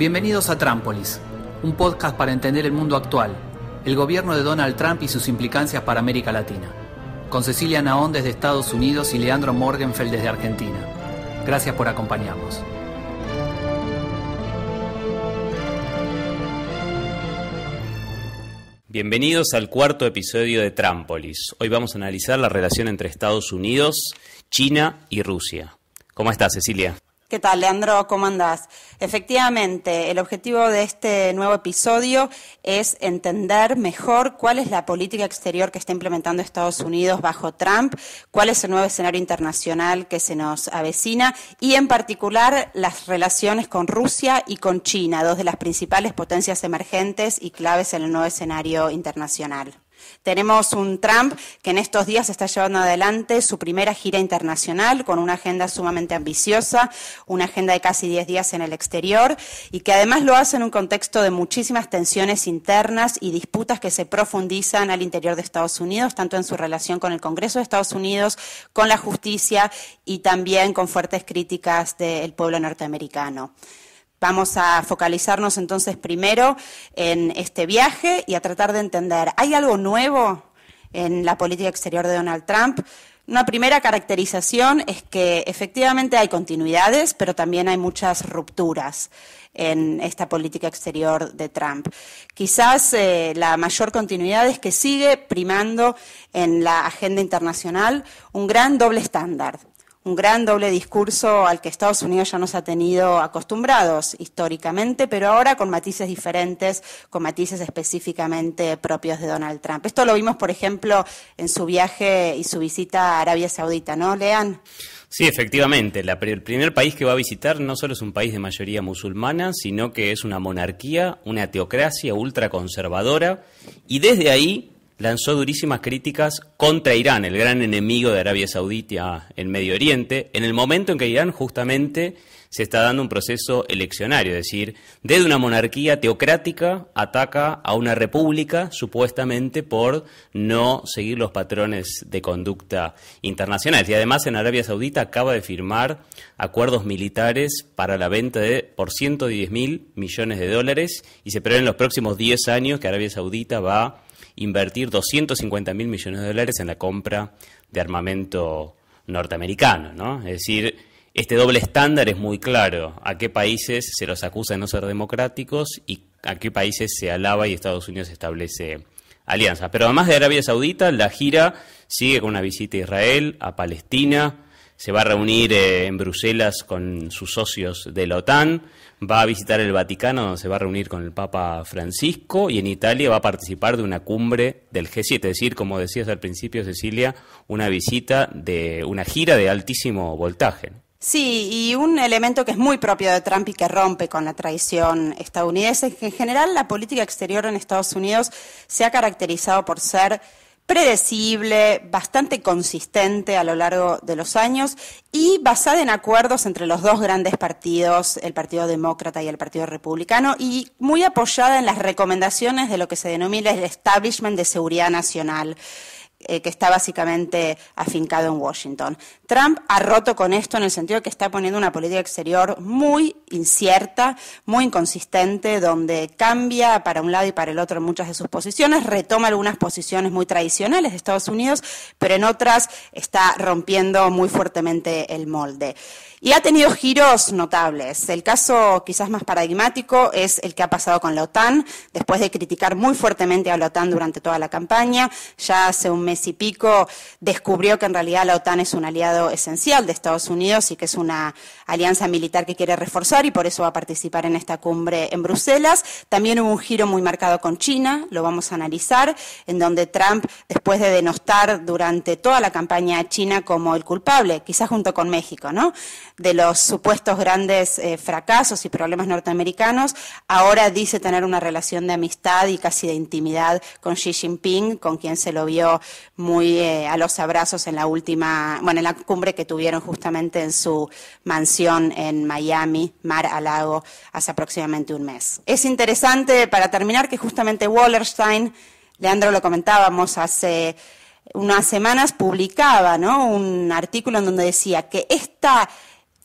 Bienvenidos a Trámpolis, un podcast para entender el mundo actual, el gobierno de Donald Trump y sus implicancias para América Latina. Con Cecilia Naón desde Estados Unidos y Leandro Morgenfeld desde Argentina. Gracias por acompañarnos. Bienvenidos al cuarto episodio de Trámpolis. Hoy vamos a analizar la relación entre Estados Unidos, China y Rusia. ¿Cómo estás, Cecilia? ¿Qué tal, Leandro? ¿Cómo andás? Efectivamente, el objetivo de este nuevo episodio es entender mejor cuál es la política exterior que está implementando Estados Unidos bajo Trump, cuál es el nuevo escenario internacional que se nos avecina y, en particular, las relaciones con Rusia y con China, dos de las principales potencias emergentes y claves en el nuevo escenario internacional. Tenemos un Trump que en estos días está llevando adelante su primera gira internacional con una agenda sumamente ambiciosa, una agenda de casi 10 días en el exterior y que además lo hace en un contexto de muchísimas tensiones internas y disputas que se profundizan al interior de Estados Unidos, tanto en su relación con el Congreso de Estados Unidos, con la justicia y también con fuertes críticas del pueblo norteamericano. Vamos a focalizarnos entonces primero en este viaje y a tratar de entender, ¿hay algo nuevo en la política exterior de Donald Trump? Una primera caracterización es que efectivamente hay continuidades, pero también hay muchas rupturas en esta política exterior de Trump. Quizás eh, la mayor continuidad es que sigue primando en la agenda internacional un gran doble estándar un gran doble discurso al que Estados Unidos ya nos ha tenido acostumbrados históricamente, pero ahora con matices diferentes, con matices específicamente propios de Donald Trump. Esto lo vimos, por ejemplo, en su viaje y su visita a Arabia Saudita, ¿no, Lean? Sí, efectivamente. el primer país que va a visitar no solo es un país de mayoría musulmana, sino que es una monarquía, una teocracia ultraconservadora, y desde ahí lanzó durísimas críticas contra Irán, el gran enemigo de Arabia Saudita en Medio Oriente, en el momento en que Irán justamente se está dando un proceso eleccionario, es decir, desde una monarquía teocrática ataca a una república supuestamente por no seguir los patrones de conducta internacionales. Y además en Arabia Saudita acaba de firmar acuerdos militares para la venta de por 110 mil millones de dólares y se prevé en los próximos 10 años que Arabia Saudita va invertir 250 mil millones de dólares en la compra de armamento norteamericano. ¿no? Es decir, este doble estándar es muy claro. A qué países se los acusa de no ser democráticos y a qué países se alaba y Estados Unidos establece alianzas. Pero además de Arabia Saudita, la gira sigue con una visita a Israel, a Palestina, se va a reunir eh, en Bruselas con sus socios de la OTAN, va a visitar el Vaticano, donde se va a reunir con el Papa Francisco, y en Italia va a participar de una cumbre del G7, es decir, como decías al principio, Cecilia, una visita de una gira de altísimo voltaje. Sí, y un elemento que es muy propio de Trump y que rompe con la tradición estadounidense, que en general la política exterior en Estados Unidos se ha caracterizado por ser predecible, bastante consistente a lo largo de los años y basada en acuerdos entre los dos grandes partidos, el Partido Demócrata y el Partido Republicano, y muy apoyada en las recomendaciones de lo que se denomina el establishment de seguridad nacional. Eh, que está básicamente afincado en Washington. Trump ha roto con esto en el sentido de que está poniendo una política exterior muy incierta, muy inconsistente, donde cambia para un lado y para el otro muchas de sus posiciones, retoma algunas posiciones muy tradicionales de Estados Unidos, pero en otras está rompiendo muy fuertemente el molde. Y ha tenido giros notables. El caso quizás más paradigmático es el que ha pasado con la OTAN, después de criticar muy fuertemente a la OTAN durante toda la campaña. Ya hace un mes y pico descubrió que en realidad la OTAN es un aliado esencial de Estados Unidos y que es una alianza militar que quiere reforzar y por eso va a participar en esta cumbre en Bruselas. También hubo un giro muy marcado con China, lo vamos a analizar, en donde Trump, después de denostar durante toda la campaña a China como el culpable, quizás junto con México, ¿no? de los supuestos grandes eh, fracasos y problemas norteamericanos, ahora dice tener una relación de amistad y casi de intimidad con Xi Jinping, con quien se lo vio muy eh, a los abrazos en la última, bueno, en la cumbre que tuvieron justamente en su mansión en Miami, Mar a Lago, hace aproximadamente un mes. Es interesante para terminar que justamente Wallerstein, Leandro lo comentábamos hace unas semanas publicaba ¿no? un artículo en donde decía que esta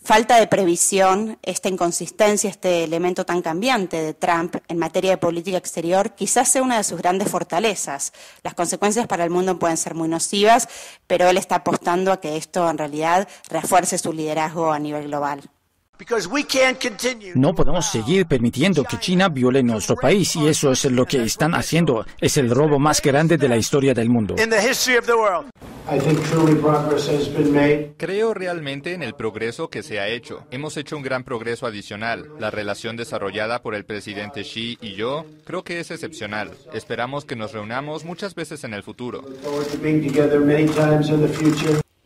falta de previsión, esta inconsistencia, este elemento tan cambiante de Trump en materia de política exterior, quizás sea una de sus grandes fortalezas. Las consecuencias para el mundo pueden ser muy nocivas, pero él está apostando a que esto en realidad refuerce su liderazgo a nivel global. No podemos seguir permitiendo que China viole nuestro país y eso es lo que están haciendo. Es el robo más grande de la historia del mundo. Creo realmente en el progreso que se ha hecho. Hemos hecho un gran progreso adicional. La relación desarrollada por el presidente Xi y yo creo que es excepcional. Esperamos que nos reunamos muchas veces en el futuro.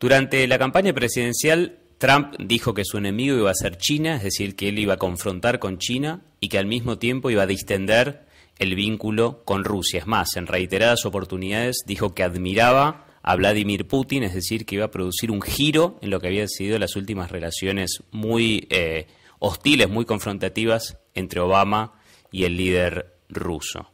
Durante la campaña presidencial, Trump dijo que su enemigo iba a ser China, es decir, que él iba a confrontar con China y que al mismo tiempo iba a distender el vínculo con Rusia. Es más, en reiteradas oportunidades dijo que admiraba a Vladimir Putin, es decir, que iba a producir un giro en lo que habían sido las últimas relaciones muy eh, hostiles, muy confrontativas entre Obama y el líder ruso.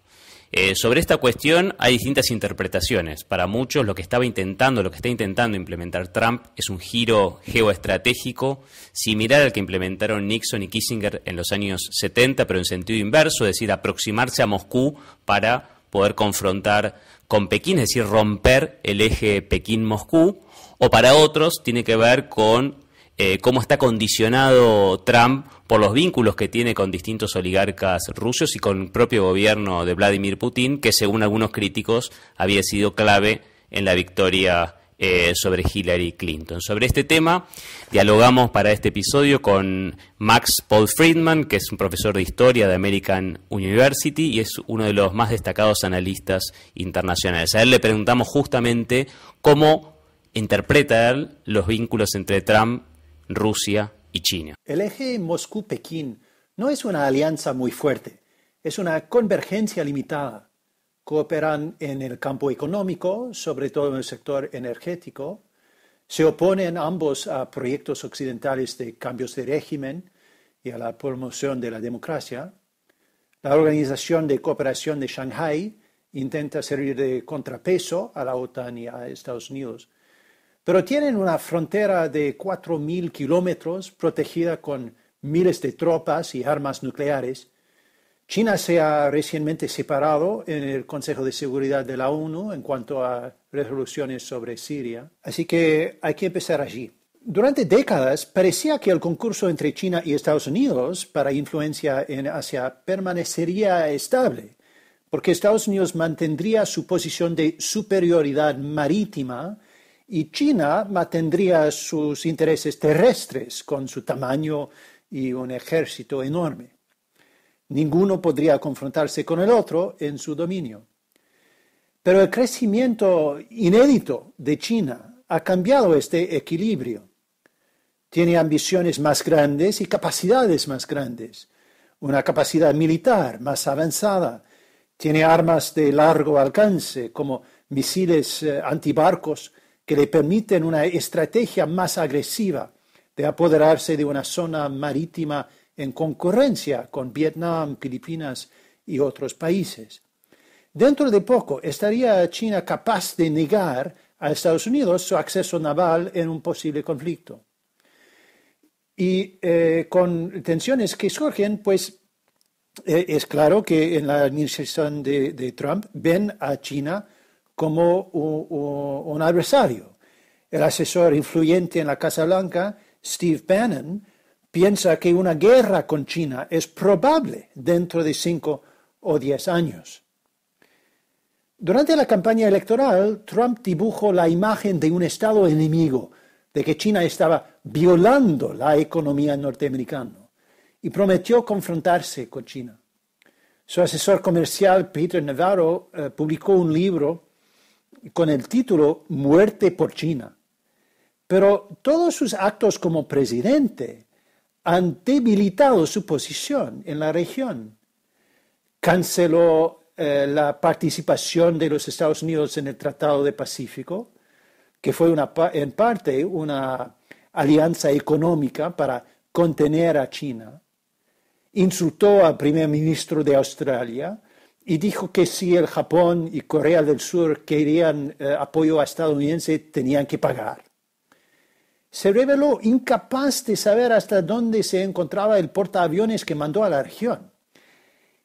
Eh, sobre esta cuestión hay distintas interpretaciones. Para muchos lo que estaba intentando, lo que está intentando implementar Trump es un giro geoestratégico similar al que implementaron Nixon y Kissinger en los años 70, pero en sentido inverso, es decir, aproximarse a Moscú para poder confrontar con Pekín, es decir, romper el eje Pekín-Moscú, o para otros tiene que ver con eh, cómo está condicionado Trump por los vínculos que tiene con distintos oligarcas rusos y con el propio gobierno de Vladimir Putin, que según algunos críticos había sido clave en la victoria eh, sobre Hillary Clinton. Sobre este tema dialogamos para este episodio con Max Paul Friedman, que es un profesor de historia de American University y es uno de los más destacados analistas internacionales. A él le preguntamos justamente cómo interpreta él los vínculos entre Trump, Rusia y China. El eje Moscú-Pekín no es una alianza muy fuerte, es una convergencia limitada cooperan en el campo económico, sobre todo en el sector energético, se oponen ambos a proyectos occidentales de cambios de régimen y a la promoción de la democracia. La Organización de Cooperación de Shanghái intenta servir de contrapeso a la OTAN y a Estados Unidos, pero tienen una frontera de 4.000 kilómetros protegida con miles de tropas y armas nucleares China se ha recientemente separado en el Consejo de Seguridad de la ONU en cuanto a resoluciones sobre Siria, así que hay que empezar allí. Durante décadas parecía que el concurso entre China y Estados Unidos para influencia en Asia permanecería estable, porque Estados Unidos mantendría su posición de superioridad marítima y China mantendría sus intereses terrestres con su tamaño y un ejército enorme. Ninguno podría confrontarse con el otro en su dominio. Pero el crecimiento inédito de China ha cambiado este equilibrio. Tiene ambiciones más grandes y capacidades más grandes, una capacidad militar más avanzada, tiene armas de largo alcance como misiles eh, antibarcos que le permiten una estrategia más agresiva de apoderarse de una zona marítima en concurrencia con Vietnam, Filipinas y otros países. Dentro de poco estaría China capaz de negar a Estados Unidos su acceso naval en un posible conflicto. Y eh, con tensiones que surgen, pues eh, es claro que en la administración de, Trump ven a China como un, adversario. El asesor influyente en la Casa Blanca, Steve Bannon, piensa que una guerra con China es probable dentro de cinco o diez años. Durante la campaña electoral, Trump dibujó la imagen de un Estado enemigo, de que China estaba violando la economía norteamericana, y prometió confrontarse con China. Su asesor comercial, Peter Navarro, eh, publicó un libro con el título Muerte por China. Pero todos sus actos como presidente han debilitado su posición en la región. Canceló eh, la participación de los Estados Unidos en el Tratado de Pacífico, que fue en parte una alianza económica para contener a China. Insultó al primer ministro de Australia y dijo que si el Japón y Corea del Sur querían eh, apoyo estadounidense, tenían que pagar se reveló incapaz de saber hasta dónde se encontraba el portaaviones que mandó a la región.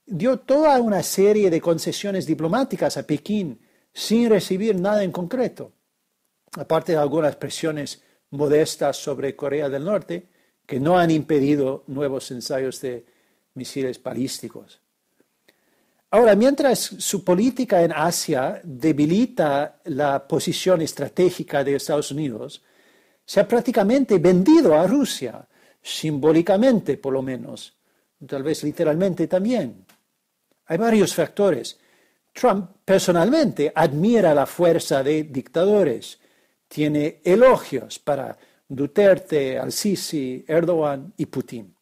Dio toda una serie de concesiones diplomáticas a Pekín sin recibir nada en concreto, aparte de algunas presiones modestas sobre Corea del Norte que no han impedido nuevos ensayos de misiles balísticos. Ahora, mientras su política en Asia debilita la posición estratégica de Estados Unidos, se ha prácticamente vendido a Rusia, simbólicamente por lo menos, tal vez literalmente también. Hay varios factores. Trump personalmente admira la fuerza de dictadores, tiene elogios para Duterte, Al-Sisi, Erdogan y Putin.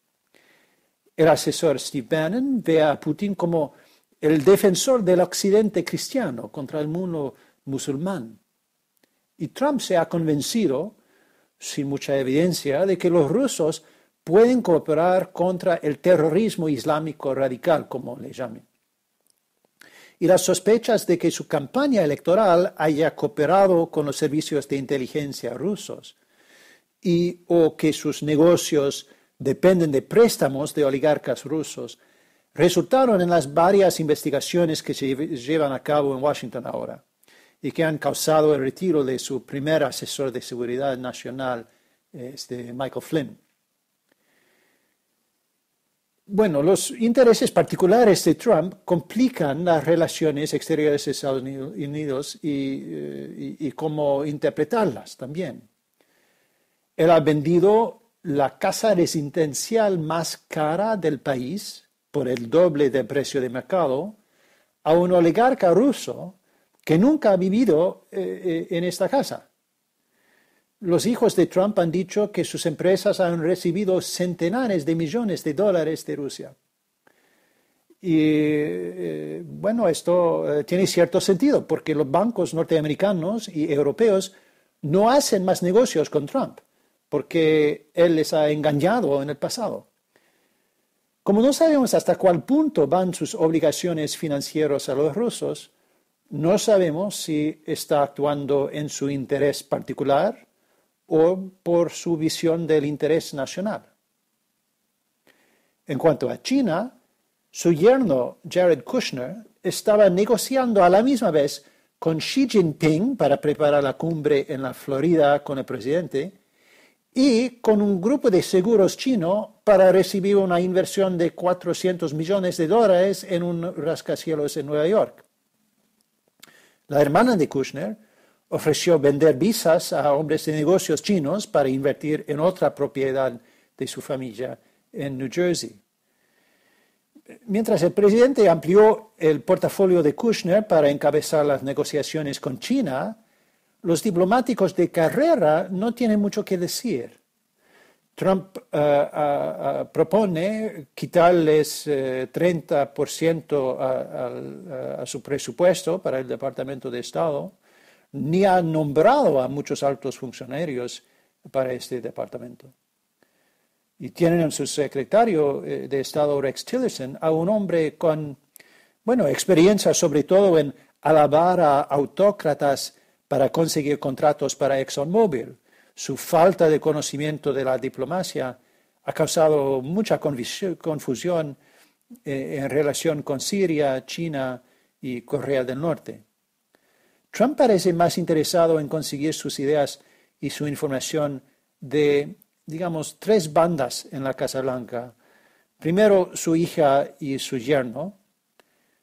El asesor Steve Bannon ve a Putin como el defensor del occidente cristiano contra el mundo musulmán. Y Trump se ha convencido sin mucha evidencia, de que los rusos pueden cooperar contra el terrorismo islámico radical, como le llamen. Y las sospechas de que su campaña electoral haya cooperado con los servicios de inteligencia rusos y o que sus negocios dependen de préstamos de oligarcas rusos resultaron en las varias investigaciones que se llevan a cabo en Washington ahora y que han causado el retiro de su primer asesor de seguridad nacional, este Michael Flynn. Bueno, los intereses particulares de Trump complican las relaciones exteriores de Estados Unidos eh, y, cómo interpretarlas también. Él ha vendido la casa residencial más cara del país por el doble del precio de mercado a un oligarca ruso que nunca ha vivido eh, eh, en esta casa. Los hijos de Trump han dicho que sus empresas han recibido centenares de millones de dólares de Rusia. Y eh, bueno, esto tiene cierto sentido porque los bancos norteamericanos y europeos no hacen más negocios con Trump porque él les ha engañado en el pasado. Como no sabemos hasta cuál punto van sus obligaciones financieras a los rusos, no sabemos si está actuando en su interés particular o por su visión del interés nacional. En cuanto a China, su yerno Jared Kushner estaba negociando a la misma vez con Xi Jinping para preparar la cumbre en la Florida con el presidente y con un grupo de seguros chino para recibir una inversión de 400 millones de dólares en un rascacielos en Nueva York. La hermana de Kushner ofreció vender visas a hombres de negocios chinos para invertir en otra propiedad de su familia en New Jersey. Mientras el presidente amplió el portafolio de Kushner para encabezar las negociaciones con China, los diplomáticos de carrera no tienen mucho que decir. Trump eh, eh, eh, propone quitarles 30% a, su presupuesto para el Departamento de Estado, ni ha nombrado a muchos altos funcionarios para este departamento. Y tienen en su secretario de Estado, Rex Tillerson, a un hombre con, bueno, experiencia sobre todo en alabar a autócratas para conseguir contratos para ExxonMobil su falta de conocimiento de la diplomacia ha causado mucha confusión eh, en relación con Siria, China y Corea del Norte. Trump parece más interesado en conseguir sus ideas y su información de, digamos, tres bandas en la Casa Blanca. Primero, su hija y su yerno.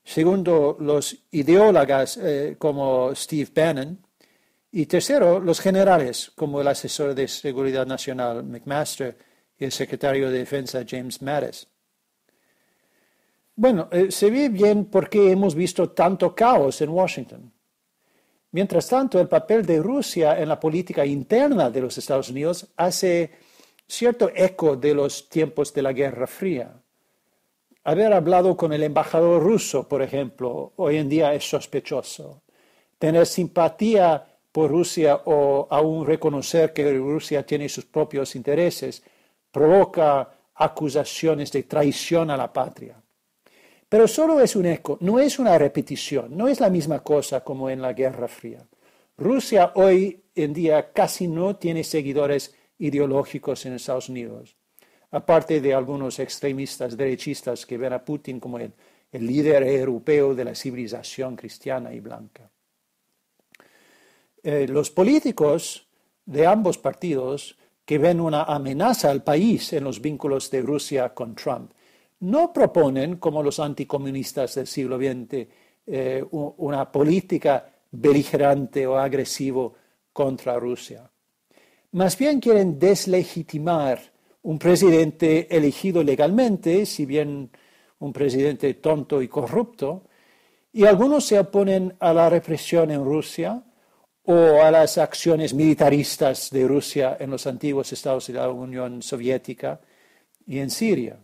Segundo, los ideólogas eh, como Steve Bannon. Y tercero, los generales, como el asesor de Seguridad Nacional McMaster y el secretario de Defensa James Mattis. Bueno, eh, se ve bien por qué hemos visto tanto caos en Washington. Mientras tanto, el papel de Rusia en la política interna de los Estados Unidos hace cierto eco de los tiempos de la Guerra Fría. Haber hablado con el embajador ruso, por ejemplo, hoy en día es sospechoso. Tener simpatía por Rusia o aún reconocer que Rusia tiene sus propios intereses, provoca acusaciones de traición a la patria. Pero solo es un eco, no es una repetición, no es la misma cosa como en la Guerra Fría. Rusia hoy en día casi no tiene seguidores ideológicos en Estados Unidos, aparte de algunos extremistas derechistas que ven a Putin como el líder europeo de la civilización cristiana y blanca. Eh, los políticos de ambos partidos que ven una amenaza al país en los vínculos de Rusia con Trump no proponen, como los anticomunistas del siglo XX, eh, una política beligerante o agresivo contra Rusia. Más bien quieren deslegitimar un presidente elegido legalmente, si bien un presidente tonto y corrupto, y algunos se oponen a la represión en Rusia, o a las acciones militaristas de Rusia en los antiguos estados de la Unión Soviética y en Siria.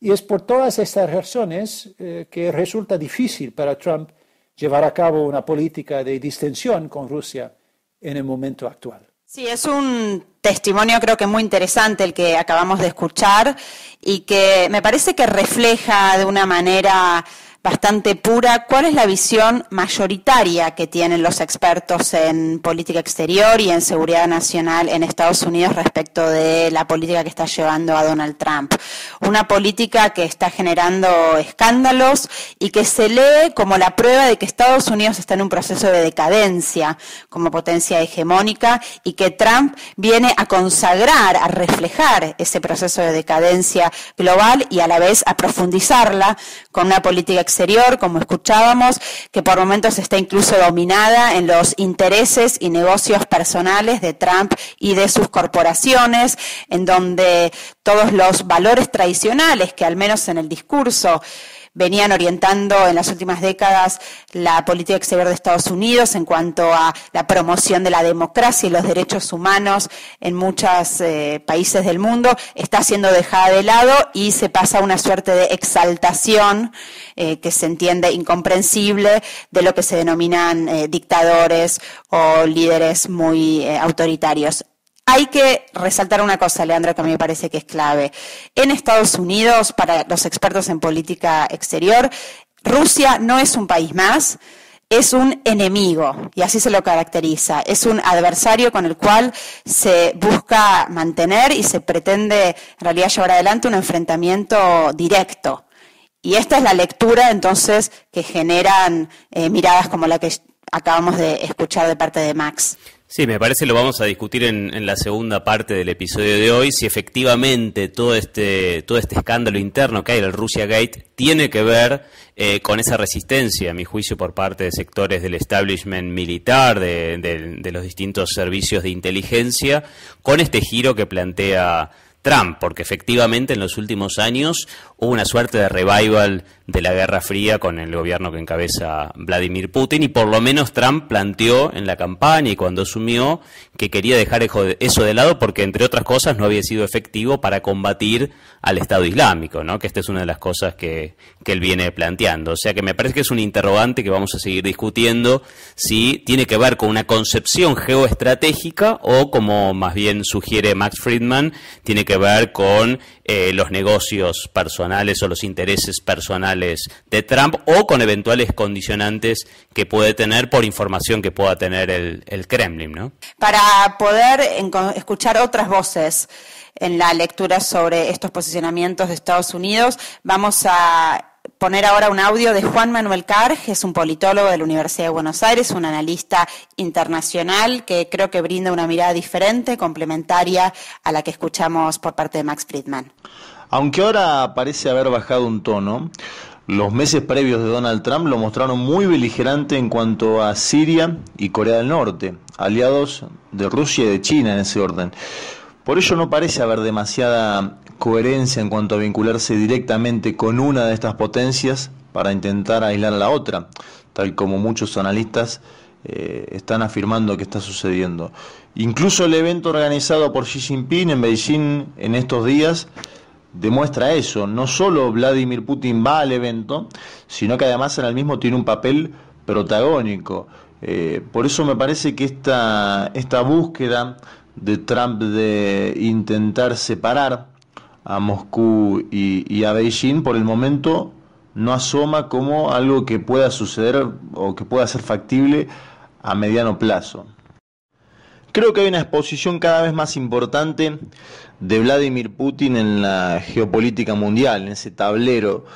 Y es por todas estas razones eh, que resulta difícil para Trump llevar a cabo una política de distensión con Rusia en el momento actual. Sí, es un testimonio creo que muy interesante el que acabamos de escuchar y que me parece que refleja de una manera bastante pura. ¿Cuál es la visión mayoritaria que tienen los expertos en política exterior y en seguridad nacional en Estados Unidos respecto de la política que está llevando a Donald Trump? Una política que está generando escándalos y que se lee como la prueba de que Estados Unidos está en un proceso de decadencia como potencia hegemónica y que Trump viene a consagrar, a reflejar ese proceso de decadencia global y a la vez a profundizarla con una política exterior, como escuchábamos, que por momentos está incluso dominada en los intereses y negocios personales de Trump y de sus corporaciones, en donde todos los valores tradicionales que al menos en el discurso venían orientando en las últimas décadas la política exterior de Estados Unidos en cuanto a la promoción de la democracia y los derechos humanos en muchos eh, países del mundo, está siendo dejada de lado y se pasa a una suerte de exaltación eh, que se entiende incomprensible de lo que se denominan eh, dictadores o líderes muy autoritarios. Hay que resaltar una cosa, Leandro, que a mí me parece que es clave. En Estados Unidos, para los expertos en política exterior, Rusia no es un país más, es un enemigo, y así se lo caracteriza. Es un adversario con el cual se busca mantener y se pretende, en realidad, llevar adelante un enfrentamiento directo. Y esta es la lectura, entonces, que generan eh, miradas como la que acabamos de escuchar de parte de Max. Sí, me parece lo vamos a discutir en, la segunda parte del episodio de hoy, si efectivamente todo este, todo este escándalo interno que hay el Russia Gate tiene que ver eh, con esa resistencia, a mi juicio, por parte de sectores del establishment militar, de los distintos servicios de inteligencia, con este giro que plantea Trump, porque efectivamente en los últimos años hubo una suerte de revival de la Guerra Fría con el gobierno que encabeza Vladimir Putin y por lo menos Trump planteó en la campaña y cuando asumió que quería dejar eso de lado porque entre otras cosas no había sido efectivo para combatir al Estado Islámico, ¿no? que esta es una de las cosas que, que él viene planteando. O sea que me parece que es un interrogante que vamos a seguir discutiendo si tiene que ver con una concepción geoestratégica o como más bien sugiere Max Friedman, tiene que ver con eh, los negocios personales o los intereses personales de Trump o con eventuales condicionantes que puede tener por información que pueda tener el, el Kremlin, ¿no? Para poder escuchar otras voces en la lectura sobre estos posicionamientos de Estados Unidos, vamos a poner ahora un audio de Juan Manuel Carg, es un politólogo de la Universidad de Buenos Aires, un analista internacional que creo que brinda una mirada diferente, complementaria a la que escuchamos por parte de Max Friedman. Aunque ahora parece haber bajado un tono, los meses previos de Donald Trump lo mostraron muy beligerante en cuanto a Siria y Corea del Norte, aliados de Rusia y de China en ese orden. Por ello no parece haber demasiada coherencia en cuanto a vincularse directamente con una de estas potencias para intentar aislar a la otra, tal como muchos analistas eh, están afirmando que está sucediendo. Incluso el evento organizado por Xi Jinping en Beijing en estos días demuestra eso. No solo Vladimir Putin va al evento, sino que además en el mismo tiene un papel protagónico. Eh, por eso me parece que esta búsqueda de Trump de intentar separar a Moscú y, a Beijing, por el momento no asoma como algo que pueda suceder o que pueda ser factible a mediano plazo. Creo que hay una exposición cada vez más importante de Vladimir Putin en la geopolítica mundial, en ese tablero.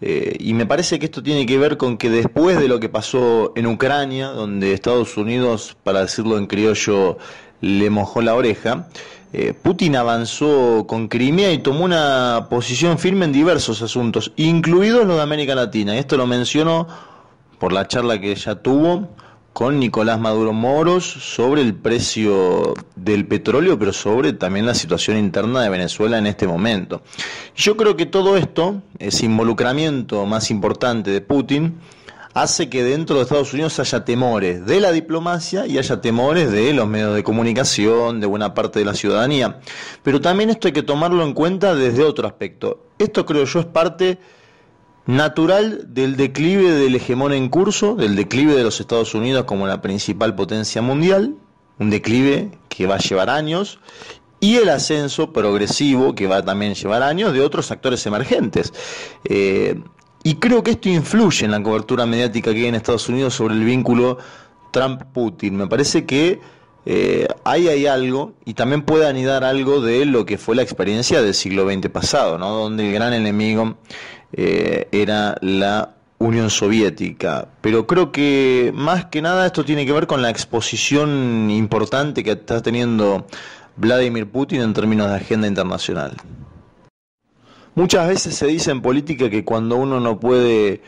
Eh, y me parece que esto tiene que ver con que después de lo que pasó en Ucrania, donde Estados Unidos, para decirlo en criollo, le mojó la oreja, eh, Putin avanzó con Crimea y tomó una posición firme en diversos asuntos, incluidos los de América Latina. Esto lo mencionó por la charla que ella tuvo con Nicolás Maduro Moros sobre el precio del petróleo, pero sobre también la situación interna de Venezuela en este momento. Yo creo que todo esto, ese involucramiento más importante de Putin, hace que dentro de Estados Unidos haya temores de la diplomacia y haya temores de los medios de comunicación, de buena parte de la ciudadanía. Pero también esto hay que tomarlo en cuenta desde otro aspecto. Esto creo yo es parte natural del declive del hegemón en curso, del declive de los Estados Unidos como la principal potencia mundial, un declive que va a llevar años, y el ascenso progresivo que va a también llevar años de otros actores emergentes. Eh, y creo que esto influye en la cobertura mediática que hay en Estados Unidos sobre el vínculo Trump-Putin. Me parece que eh, ahí hay algo y también puede anidar algo de lo que fue la experiencia del siglo XX pasado, ¿no? donde el gran enemigo eh, era la Unión Soviética. Pero creo que más que nada esto tiene que ver con la exposición importante que está teniendo Vladimir Putin en términos de agenda internacional. Muchas veces se dice en política que cuando uno no puede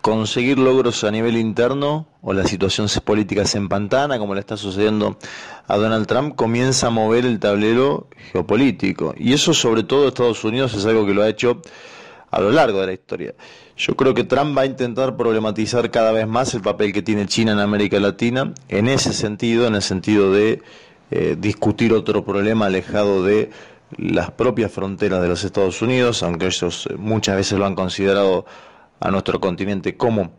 conseguir logros a nivel interno o la situación política se empantana, como le está sucediendo a Donald Trump, comienza a mover el tablero geopolítico. Y eso sobre todo Estados Unidos es algo que lo ha hecho a lo largo de la historia. Yo creo que Trump va a intentar problematizar cada vez más el papel que tiene China en América Latina, en ese sentido, en el sentido de eh, discutir otro problema alejado de las propias fronteras de los Estados Unidos, aunque ellos eh, muchas veces lo han considerado a nuestro continente como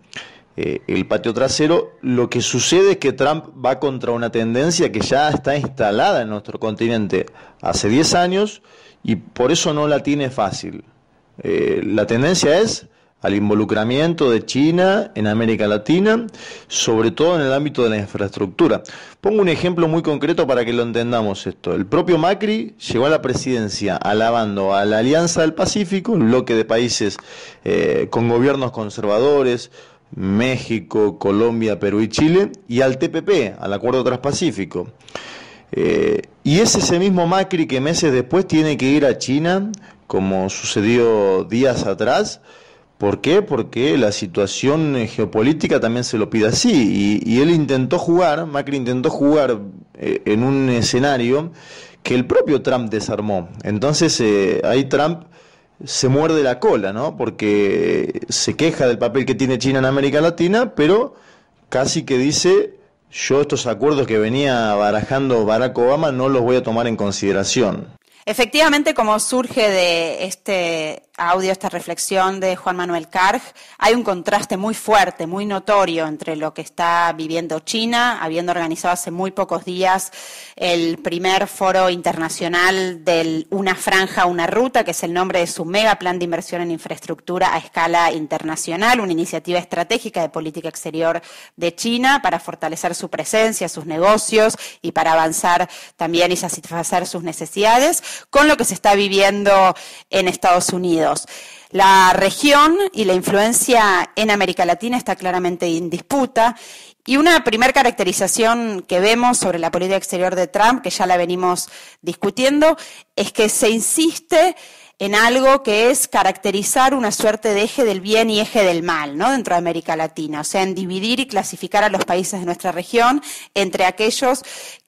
eh, el patio trasero, lo que sucede es que Trump va contra una tendencia que ya está instalada en nuestro continente hace 10 años y por eso no la tiene fácil. Eh, la tendencia es al involucramiento de China en América Latina, sobre todo en el ámbito de la infraestructura. Pongo un ejemplo muy concreto para que lo entendamos esto. El propio Macri llegó a la presidencia alabando a la Alianza del Pacífico, un bloque de países eh, con gobiernos conservadores, México, Colombia, Perú y Chile, y al TPP, al Acuerdo Transpacífico. Eh, y es ese mismo Macri que meses después tiene que ir a China, como sucedió días atrás, ¿Por qué? Porque la situación eh, geopolítica también se lo pide así. Y, él intentó jugar, Macri intentó jugar eh, en un escenario que el propio Trump desarmó. Entonces eh, ahí Trump se muerde la cola, ¿no? Porque se queja del papel que tiene China en América Latina, pero casi que dice, yo estos acuerdos que venía barajando Barack Obama no los voy a tomar en consideración. Efectivamente, como surge de este audio, esta reflexión de Juan Manuel Carg, hay un contraste muy fuerte, muy notorio entre lo que está viviendo China, habiendo organizado hace muy pocos días el primer foro internacional de Una Franja, Una Ruta, que es el nombre de su mega plan de inversión en infraestructura a escala internacional, una iniciativa estratégica de política exterior de China para fortalecer su presencia, sus negocios y para avanzar también y satisfacer sus necesidades, con lo que se está viviendo en Estados Unidos. La región y la influencia en América Latina está claramente en disputa y una primera caracterización que vemos sobre la política exterior de Trump, que ya la venimos discutiendo, es que se insiste en algo que es caracterizar una suerte de eje del bien y eje del mal, ¿no? Dentro de América Latina, o sea, en dividir y clasificar a los países de nuestra región entre aquellos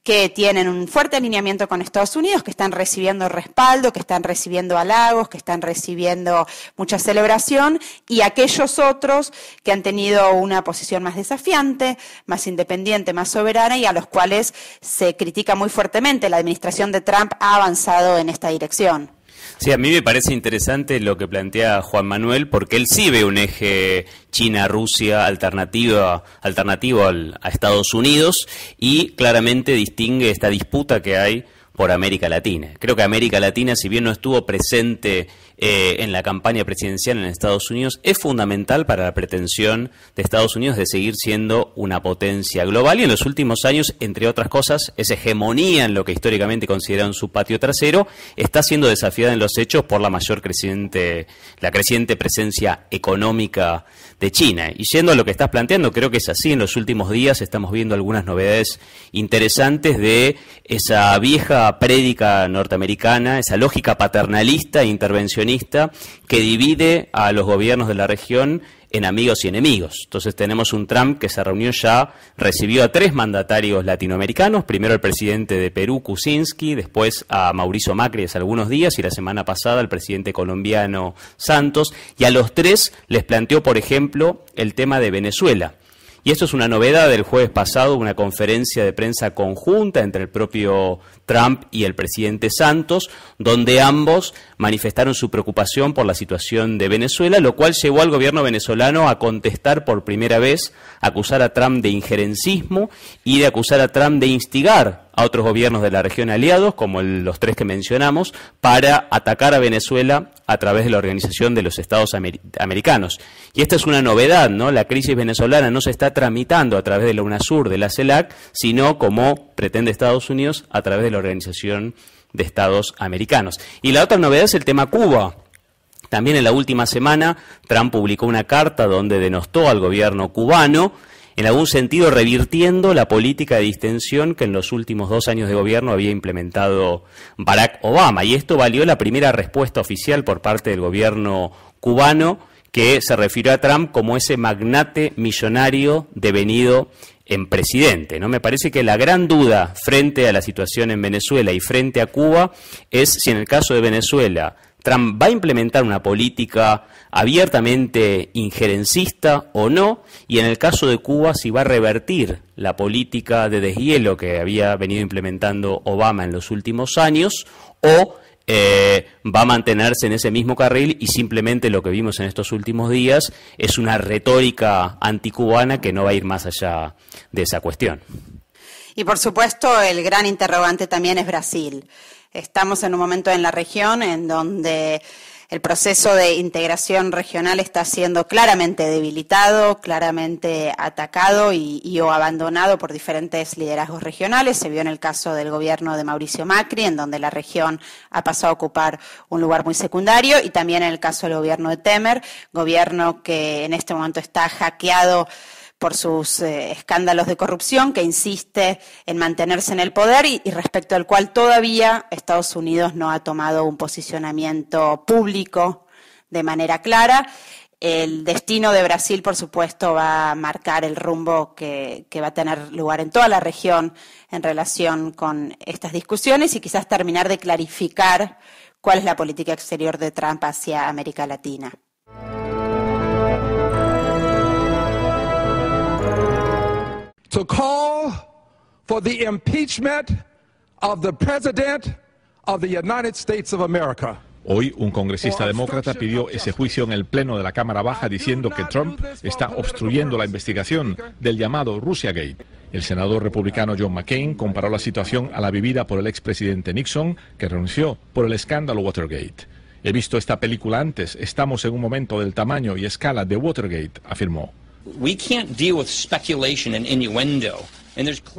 que tienen un fuerte alineamiento con Estados Unidos, que están recibiendo respaldo, que están recibiendo halagos, que están recibiendo mucha celebración, y aquellos otros que han tenido una posición más desafiante, más independiente, más soberana, y a los cuales se critica muy fuertemente. La administración de Trump ha avanzado en esta dirección. Sí, a mí me parece interesante lo que plantea Juan Manuel, porque él sí ve un eje China-Rusia alternativa, alternativo a Estados Unidos y claramente distingue esta disputa que hay por América Latina. Creo que América Latina, si bien no estuvo presente eh, en la campaña presidencial en Estados Unidos es fundamental para la pretensión de Estados Unidos de seguir siendo una potencia global y en los últimos años, entre otras cosas, esa hegemonía en lo que históricamente consideraron su patio trasero está siendo desafiada en los hechos por la mayor creciente, la creciente presencia económica de China. Y yendo a lo que estás planteando, creo que es así. En los últimos días estamos viendo algunas novedades interesantes de esa vieja prédica norteamericana, esa lógica paternalista e intervencionista que divide a los gobiernos de la región en amigos y enemigos. Entonces tenemos un Trump que se reunió ya, recibió a tres mandatarios latinoamericanos, primero el presidente de Perú, Kuczynski, después a Mauricio Macri hace algunos días y la semana pasada al presidente colombiano Santos, y a los tres les planteó, por ejemplo, el tema de Venezuela. Y esto es una novedad del jueves pasado, una conferencia de prensa conjunta entre el propio Trump y el presidente Santos, donde ambos manifestaron su preocupación por la situación de Venezuela, lo cual llevó al gobierno venezolano a contestar por primera vez, acusar a Trump de injerencismo y de acusar a Trump de instigar a otros gobiernos de la región aliados, como los tres que mencionamos, para atacar a Venezuela a través de la Organización de los Estados Americanos. Y esta es una novedad, ¿no? La crisis venezolana no se está tramitando a través de la UNASUR, de la CELAC, sino como pretende Estados Unidos a través de la Organización de Estados Americanos. Y la otra novedad es el tema Cuba. También en la última semana, Trump publicó una carta donde denostó al gobierno cubano en algún sentido revirtiendo la política de distensión que en los últimos dos años de gobierno había implementado Barack Obama. Y esto valió la primera respuesta oficial por parte del gobierno cubano que se refirió a Trump como ese magnate millonario devenido en presidente. ¿no? Me parece que la gran duda frente a la situación en Venezuela y frente a Cuba es si en el caso de Venezuela Trump va a implementar una política abiertamente injerencista o no, y en el caso de Cuba si va a revertir la política de deshielo que había venido implementando Obama en los últimos años, o eh, va a mantenerse en ese mismo carril y simplemente lo que vimos en estos últimos días es una retórica anticubana que no va a ir más allá de esa cuestión. Y por supuesto, el gran interrogante también es Brasil. Estamos en un momento en la región en donde el proceso de integración regional está siendo claramente debilitado, claramente atacado y, o abandonado por diferentes liderazgos regionales. Se vio en el caso del gobierno de Mauricio Macri, en donde la región ha pasado a ocupar un lugar muy secundario, y también en el caso del gobierno de Temer, gobierno que en este momento está hackeado por sus eh, escándalos de corrupción, que insiste en mantenerse en el poder y, respecto al cual todavía Estados Unidos no ha tomado un posicionamiento público de manera clara. El destino de Brasil, por supuesto, va a marcar el rumbo que, que va a tener lugar en toda la región en relación con estas discusiones y quizás terminar de clarificar cuál es la política exterior de Trump hacia América Latina. Hoy un congresista demócrata pidió ese juicio en el Pleno de la Cámara Baja diciendo que Trump está obstruyendo la investigación del llamado Russiagate. El senador republicano John McCain comparó la situación a la vivida por el expresidente Nixon, que renunció por el escándalo Watergate. He visto esta película antes, estamos en un momento del tamaño y escala de Watergate, afirmó. we can't deal with speculation and innuendo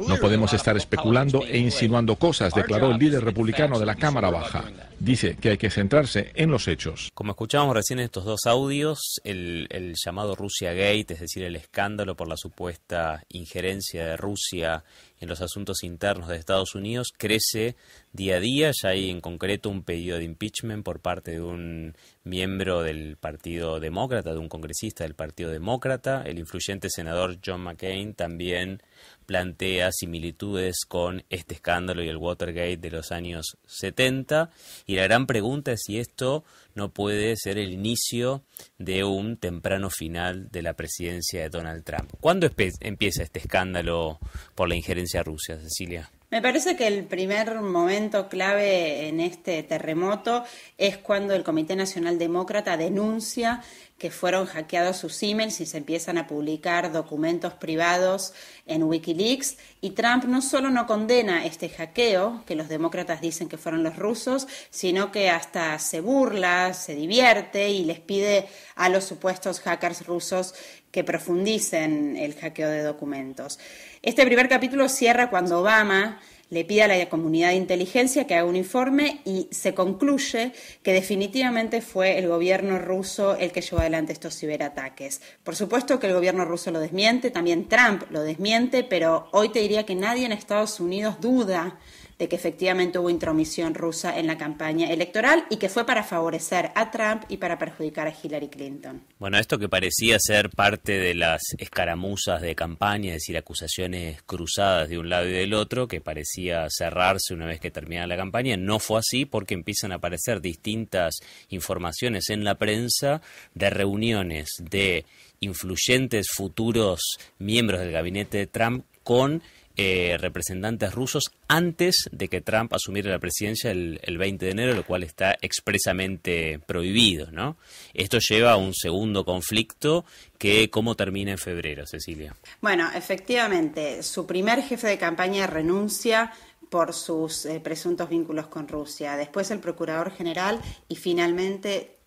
No podemos estar especulando e insinuando cosas, declaró el líder republicano de la Cámara Baja. Dice que hay que centrarse en los hechos. Como escuchamos recién en estos dos audios, el, llamado Rusia Gate, es decir, el escándalo por la supuesta injerencia de Rusia en los asuntos internos de Estados Unidos crece día a día. Ya hay en concreto un pedido de impeachment por parte de un miembro del Partido Demócrata, de un congresista del Partido Demócrata. El influyente senador John McCain también plantea similitudes con este escándalo y el Watergate de los años 70. Y la gran pregunta es si esto no puede ser el inicio de un temprano final de la presidencia de Donald Trump. ¿Cuándo empieza este escándalo por la injerencia rusa, Cecilia? Me parece que el primer momento clave en este terremoto es cuando el Comité Nacional Demócrata denuncia que fueron hackeados sus emails y se empiezan a publicar documentos privados en Wikileaks. Y Trump no solo no condena este hackeo, que los demócratas dicen que fueron los rusos, sino que hasta se burla, se divierte y les pide a los supuestos hackers rusos que profundicen el hackeo de documentos. Este primer capítulo cierra cuando Obama le pide a la comunidad de inteligencia que haga un informe y se concluye que definitivamente fue el gobierno ruso el que llevó adelante estos ciberataques. Por supuesto que el gobierno ruso lo desmiente, también Trump lo desmiente, pero hoy te diría que nadie en Estados Unidos duda de que efectivamente hubo intromisión rusa en la campaña electoral y que fue para favorecer a Trump y para perjudicar a Hillary Clinton. Bueno, esto que parecía ser parte de las escaramuzas de campaña, es decir, acusaciones cruzadas de un lado y del otro, que parecía cerrarse una vez que terminaba la campaña, no fue así porque empiezan a aparecer distintas informaciones en la prensa de reuniones de influyentes futuros miembros del gabinete de Trump con eh, representantes rusos antes de que Trump asumiera la presidencia el, 20 de enero, lo cual está expresamente prohibido, ¿no? Esto lleva a un segundo conflicto que cómo termina en febrero, Cecilia. Bueno, efectivamente, su primer jefe de campaña renuncia por sus eh, presuntos vínculos con Rusia, después el procurador general y finalmente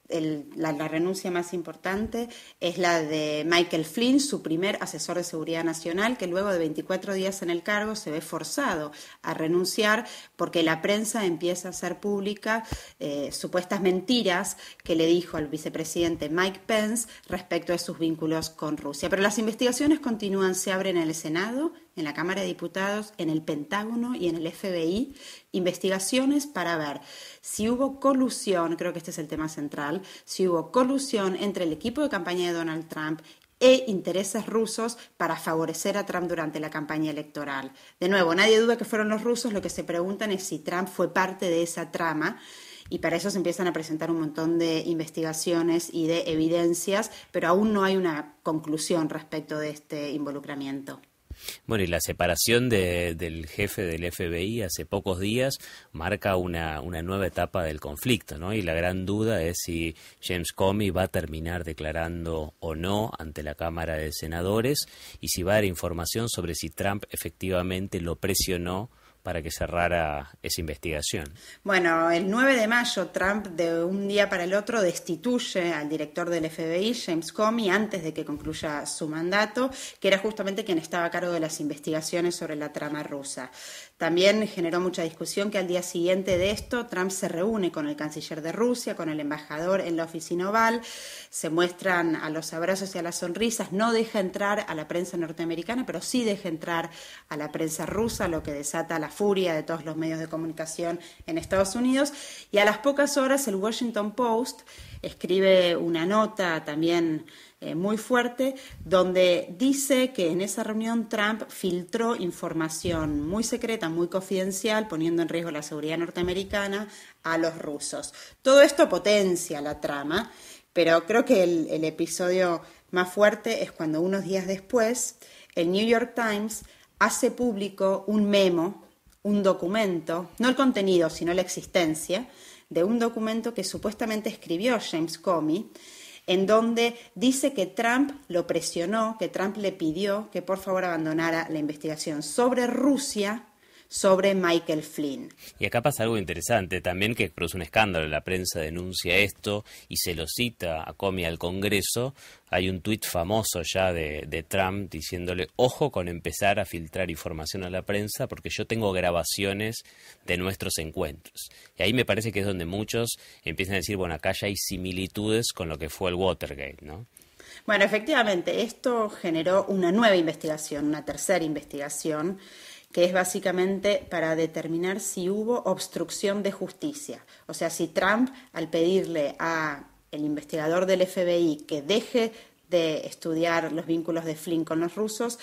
la, renuncia más importante es la de Michael Flynn, su primer asesor de seguridad nacional, que luego de 24 días en el cargo se ve forzado a renunciar porque la prensa empieza a hacer pública eh, supuestas mentiras que le dijo al vicepresidente Mike Pence respecto de sus vínculos con Rusia. Pero las investigaciones continúan, se abren en el Senado en la Cámara de Diputados, en el Pentágono y en el FBI, investigaciones para ver si hubo colusión, creo que este es el tema central, si hubo colusión entre el equipo de campaña de Donald Trump e intereses rusos para favorecer a Trump durante la campaña electoral. De nuevo, nadie duda que fueron los rusos, lo que se preguntan es si Trump fue parte de esa trama y para eso se empiezan a presentar un montón de investigaciones y de evidencias, pero aún no hay una conclusión respecto de este involucramiento. Bueno, y la separación de, del jefe del FBI hace pocos días marca una, una nueva etapa del conflicto, ¿no? Y la gran duda es si James Comey va a terminar declarando o no ante la Cámara de Senadores y si va a dar información sobre si Trump efectivamente lo presionó para que cerrara esa investigación. Bueno, el 9 de mayo Trump de un día para el otro destituye al director del FBI, James Comey, antes de que concluya su mandato, que era justamente quien estaba a cargo de las investigaciones sobre la trama rusa. También generó mucha discusión que al día siguiente de esto Trump se reúne con el canciller de Rusia, con el embajador en la oficina oval, se muestran a los abrazos y a las sonrisas, no deja entrar a la prensa norteamericana, pero sí deja entrar a la prensa rusa, lo que desata la furia de todos los medios de comunicación en Estados Unidos. Y a las pocas horas el Washington Post escribe una nota también eh, muy fuerte, donde dice que en esa reunión Trump filtró información muy secreta, muy confidencial, poniendo en riesgo la seguridad norteamericana a los rusos. Todo esto potencia la trama, pero creo que el, el episodio más fuerte es cuando unos días después el New York Times hace público un memo, un documento, no el contenido, sino la existencia, de un documento que supuestamente escribió James Comey en donde dice que Trump lo presionó, que Trump le pidió que por favor abandonara la investigación sobre Rusia sobre Michael Flynn. Y acá pasa algo interesante también que produce un escándalo. La prensa denuncia esto y se lo cita a Comey al Congreso. Hay un tuit famoso ya de, de Trump diciéndole, ojo con empezar a filtrar información a la prensa porque yo tengo grabaciones de nuestros encuentros. Y ahí me parece que es donde muchos empiezan a decir, bueno, acá ya hay similitudes con lo que fue el Watergate, ¿no? Bueno, efectivamente, esto generó una nueva investigación, una tercera investigación que es básicamente para determinar si hubo obstrucción de justicia. O sea, si Trump, al pedirle al investigador del FBI que deje de estudiar los vínculos de Flynn con los rusos,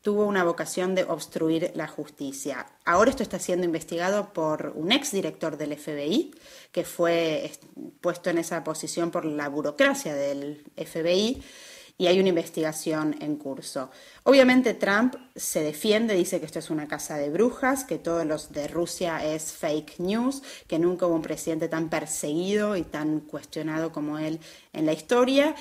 tuvo una vocación de obstruir la justicia. Ahora esto está siendo investigado por un exdirector del FBI, que fue puesto en esa posición por la burocracia del FBI y hay una investigación en curso. Obviamente Trump se defiende, dice que esto es una casa de brujas, que todos los de Rusia es fake news, que nunca hubo un presidente tan perseguido y tan cuestionado como él en la historia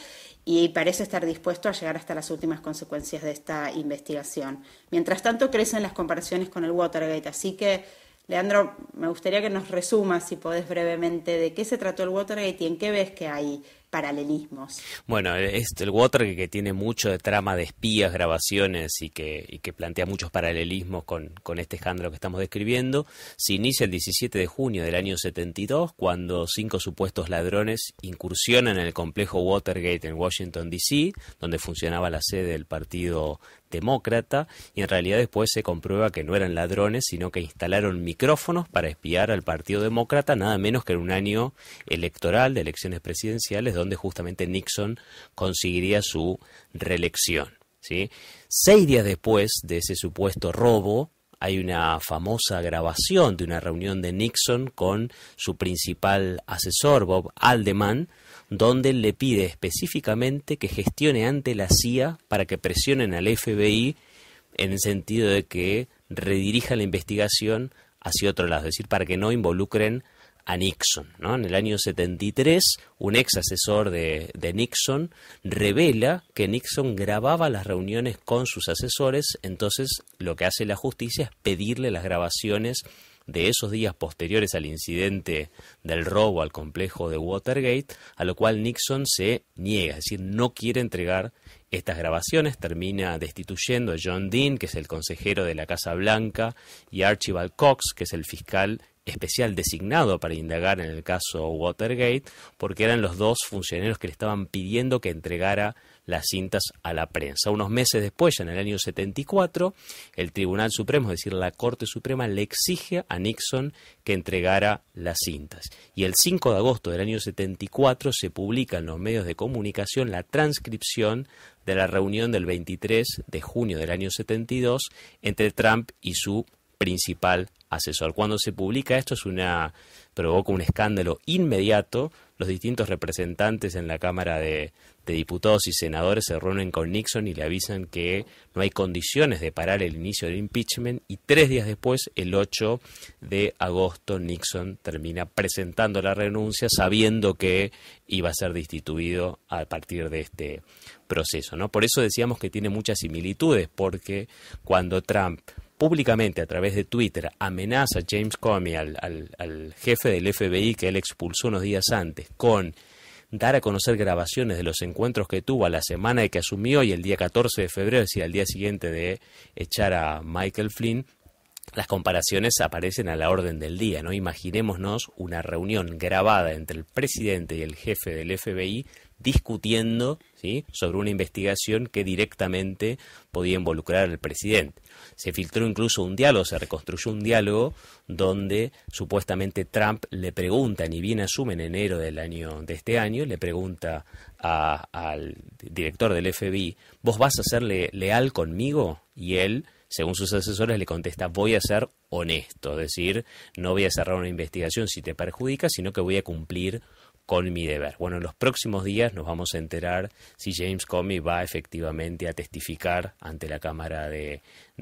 y parece estar dispuesto a llegar hasta las últimas consecuencias de esta investigación. Mientras tanto, crecen las comparaciones con el Watergate, así que, Leandro, me gustaría que nos resumas, si podés brevemente, de qué se trató el Watergate y en qué ves que hay paralelismos. Bueno, es el Watergate que tiene mucho de trama de espías, grabaciones y que, plantea muchos paralelismos con, con este escándalo que estamos describiendo. Se inicia el 17 de junio del año 72 cuando cinco supuestos ladrones incursionan en el complejo Watergate en Washington, D.C., donde funcionaba la sede del Partido demócrata y en realidad después se comprueba que no eran ladrones, sino que instalaron micrófonos para espiar al Partido Demócrata, nada menos que en un año electoral de elecciones presidenciales donde justamente Nixon conseguiría su reelección. ¿sí? Seis días después de ese supuesto robo, hay una famosa grabación de una reunión de Nixon con su principal asesor, Bob Aldeman, donde le pide específicamente que gestione ante la CIA para que presionen al FBI en el sentido de que redirija la investigación hacia otro lado, es decir, para que no involucren a Nixon. ¿no? En el año 73, un ex asesor de, de, Nixon revela que Nixon grababa las reuniones con sus asesores, entonces lo que hace la justicia es pedirle las grabaciones de esos días posteriores al incidente del robo al complejo de Watergate, a lo cual Nixon se niega, es decir, no quiere entregar estas grabaciones, termina destituyendo a John Dean, que es el consejero de la Casa Blanca, y Archibald Cox, que es el fiscal especial designado para indagar en el caso Watergate, porque eran los dos funcionarios que le estaban pidiendo que entregara las cintas a la prensa. Unos meses después, ya en el año 74, el Tribunal Supremo, es decir, la Corte Suprema, le exige a Nixon que entregara las cintas. Y el 5 de agosto del año 74 se publica en los medios de comunicación la transcripción de la reunión del 23 de junio del año 72 entre Trump y su principal asesor. Cuando se publica esto es una provoca un escándalo inmediato. Los distintos representantes en la Cámara de, Diputados y Senadores se reúnen con Nixon y le avisan que no hay condiciones de parar el inicio del impeachment y tres días después, el 8 de agosto, Nixon termina presentando la renuncia sabiendo que iba a ser destituido a partir de este proceso. ¿no? Por eso decíamos que tiene muchas similitudes, porque cuando Trump públicamente a través de Twitter amenaza a James Comey, al, jefe del FBI que él expulsó unos días antes, con dar a conocer grabaciones de los encuentros que tuvo a la semana de que asumió y el día 14 de febrero, es decir, al día siguiente de echar a Michael Flynn, las comparaciones aparecen a la orden del día, ¿no? Imaginémonos una reunión grabada entre el presidente y el jefe del FBI discutiendo ¿sí? sobre una investigación que directamente podía involucrar al presidente. Se filtró incluso un diálogo, se reconstruyó un diálogo donde supuestamente Trump le pregunta, ni bien asume en enero del año de este año, le pregunta al director del FBI, ¿vos vas a ser leal conmigo? Y él según sus asesores, le contesta, voy a ser honesto, es decir, no voy a cerrar una investigación si te perjudica, sino que voy a cumplir con mi Deber. Bueno, en los próximos días nos vamos a enterar si James Comey va efectivamente a testificar ante la Cámara de,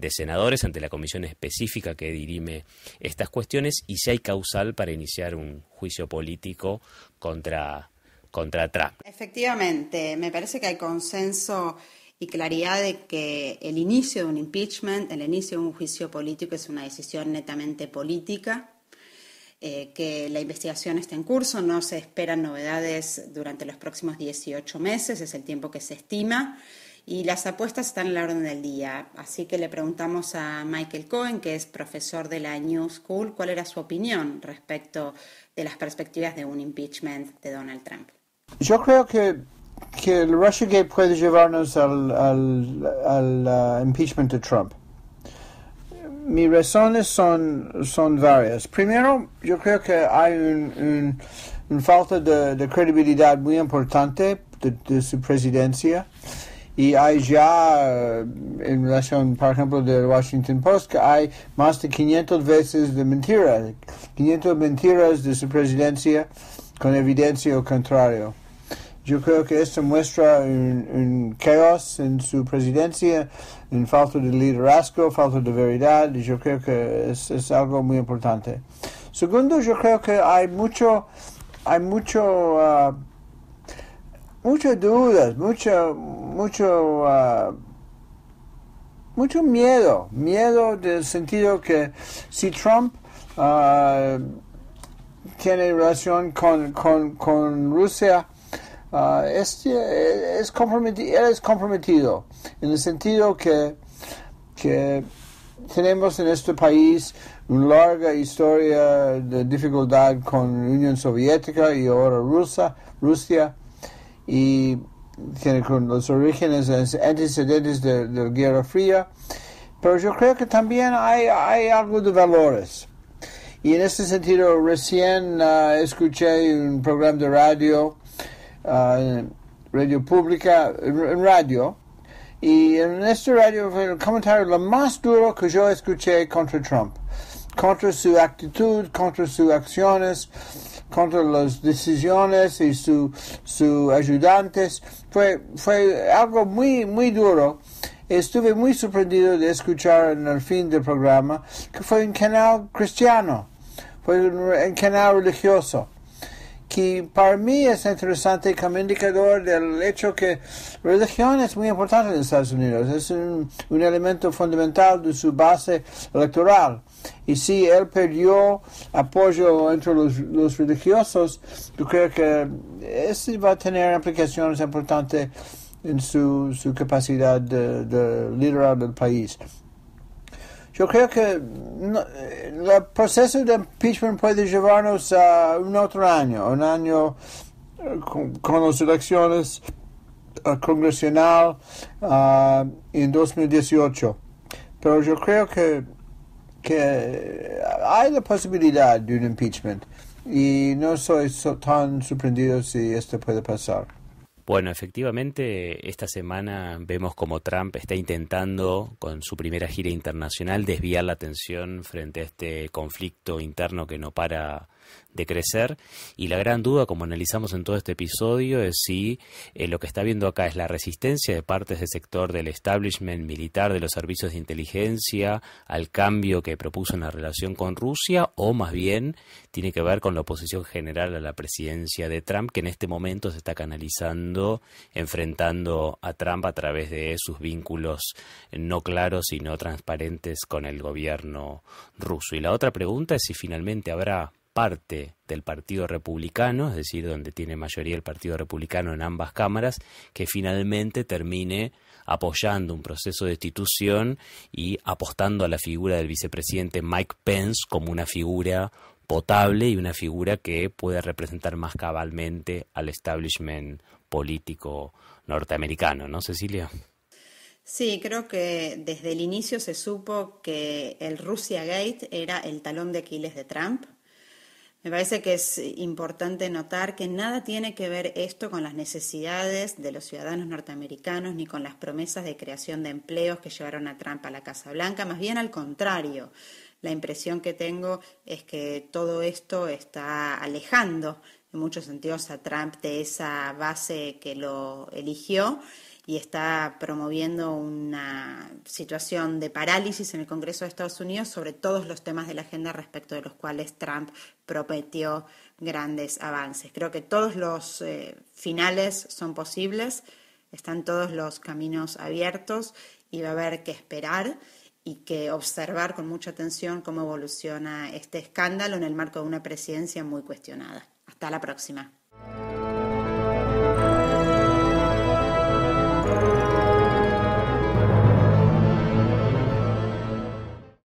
Senadores, ante la comisión específica que dirime estas cuestiones y si hay causal para iniciar un juicio político contra, contra Trump. Efectivamente, me parece que hay consenso y claridad de que el inicio de un impeachment, el inicio de un juicio político es una decisión netamente política eh, que la investigación está en curso, no se esperan novedades durante los próximos 18 meses, es el tiempo que se estima, y las apuestas están en la orden del día. Así que le preguntamos a Michael Cohen, que es profesor de la New School, cuál era su opinión respecto de las perspectivas de un impeachment de Donald Trump. Yo creo que, que el Russiagate puede llevarnos al, uh, impeachment de Trump mis razones son, son varias. Primero, yo creo que hay un, falta de, credibilidad muy importante de, su presidencia. Y hay ya, eh, en relación, por ejemplo, del Washington Post, que hay más de 500 veces de mentiras, 500 mentiras de su presidencia con evidencia o contrario. Yo creo que esto muestra un, caos en su presidencia, un falta de liderazgo, falta de veridad, y yo creo que es, algo muy importante. Segundo, yo creo que hay mucho, hay mucho, ah, muchas dudas, mucho, mucho, ah, mucho miedo, miedo del sentido que si Trump ah, tiene relación con, con, con Rusia, uh, es, es, comprometido, en el sentido que, tenemos en este país una larga historia de dificultad con la Unión Soviética y ahora Rusia, Rusia y tiene con los orígenes antecedentes de, la Guerra Fría, pero yo creo que también hay, hay algo de valores. Y en este sentido, recién ah, escuché un programa de radio en Radio Pública, en radio. Y en este radio fue el comentario lo más duro que yo escuché contra Trump, contra su actitud, contra sus acciones, contra las decisiones y sus su ayudantes. Fue, fue algo muy, muy duro. Estuve muy sorprendido de escuchar en el fin del programa que fue un canal cristiano, fue un canal religioso que para mí es interesante como indicador del hecho que religión es muy importante en Estados Unidos, es un, elemento fundamental de su base electoral. Y si él perdió apoyo entre los, religiosos, yo creo que eso va a tener implicaciones importantes en su, su capacidad de, de liderar el país. Yo creo que eh, el proceso de impeachment puede llevarnos a un otro año, un año eh, con, las elecciones eh, congresional en 2018. Pero yo creo que, que hay la posibilidad de un impeachment y no soy tan sorprendido si esto puede pasar. Bueno, efectivamente, esta semana vemos como Trump está intentando, con su primera gira internacional, desviar la atención frente a este conflicto interno que no para de crecer y la gran duda, como analizamos en todo este episodio, es si eh, lo que está viendo acá es la resistencia de partes del sector del establishment militar de los servicios de inteligencia al cambio que propuso en la relación con Rusia o más bien tiene que ver con la oposición general a la presidencia de Trump que en este momento se está canalizando enfrentando a Trump a través de sus vínculos no claros y no transparentes con el gobierno ruso. Y la otra pregunta es si finalmente habrá parte del Partido Republicano, es decir, donde tiene mayoría el Partido Republicano en ambas cámaras, que finalmente termine apoyando un proceso de destitución y apostando a la figura del vicepresidente Mike Pence como una figura potable y una figura que puede representar más cabalmente al establishment político norteamericano, ¿no, Cecilia? Sí, creo que desde el inicio se supo que el Russia Gate era el talón de Aquiles de Trump. Me parece que es importante notar que nada tiene que ver esto con las necesidades de los ciudadanos norteamericanos ni con las promesas de creación de empleos que llevaron a Trump a la Casa Blanca, más bien al contrario. La impresión que tengo es que todo esto está alejando en muchos sentidos a Trump de esa base que lo eligió y está promoviendo una situación de parálisis en el Congreso de Estados Unidos sobre todos los temas de la agenda respecto de los cuales Trump prometió grandes avances. Creo que todos los eh, finales son posibles, están todos los caminos abiertos y va a haber que esperar y que observar con mucha atención cómo evoluciona este escándalo en el marco de una presidencia muy cuestionada. Hasta la próxima.